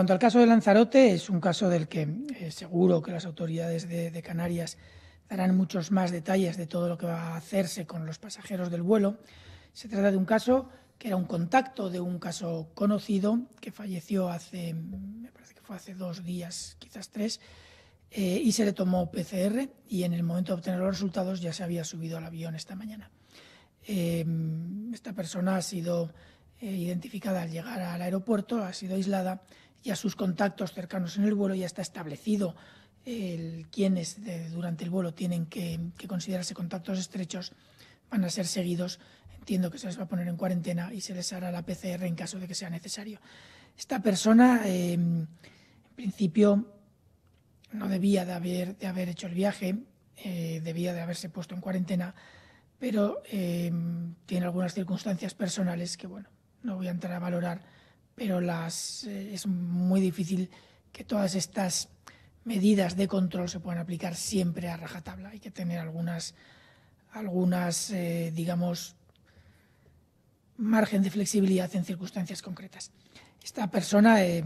cuanto al caso de Lanzarote, es un caso del que eh, seguro que las autoridades de, de, Canarias darán muchos más detalles de todo lo que va a hacerse con los pasajeros del vuelo. Se trata de un caso que era un contacto de un caso conocido que falleció hace, me parece que fue hace dos días, quizás tres, eh, y se le tomó PCR y en el momento de obtener los resultados ya se había subido al avión esta mañana. Eh, esta persona ha sido eh, identificada al llegar al aeropuerto, ha sido aislada y a sus contactos cercanos en el vuelo ya está establecido el, quienes durante el vuelo tienen que, considerarse contactos estrechos, van a ser seguidos. Entiendo que se les va a poner en cuarentena y se les hará la PCR en caso de que sea necesario. Esta persona, eh, en principio, no debía de haber, de haber hecho el viaje, eh, debía de haberse puesto en cuarentena, pero tiene algunas circunstancias personales que, bueno, no voy a entrar a valorar, pero eh, es muy difícil que todas estas medidas de control se puedan aplicar siempre a rajatabla. Hay que tener algunas, algunas eh, digamos, margen de flexibilidad en circunstancias concretas. Esta persona, eh,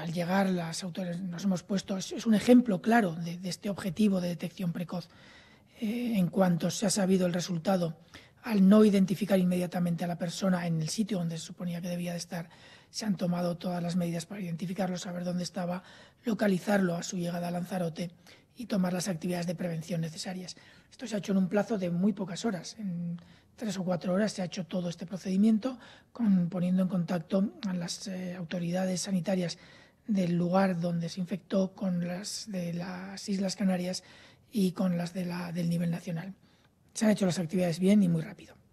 al llegar, las autores nos hemos puesto, es, un ejemplo claro de, de, este objetivo de detección precoz. en cuanto se ha sabido el resultado al no identificar inmediatamente a la persona en el sitio donde se suponía que debía de estar, se han tomado todas las medidas para identificarlo, saber dónde estaba, localizarlo a su llegada a Lanzarote y tomar las actividades de prevención necesarias. Esto se ha hecho en un plazo de muy pocas horas. En tres o cuatro horas se ha hecho todo este procedimiento, poniendo en contacto a las eh, autoridades sanitarias del lugar donde se infectó con las de las Islas Canarias y con las del nivel nacional se han hecho las actividades bien y muy rápido.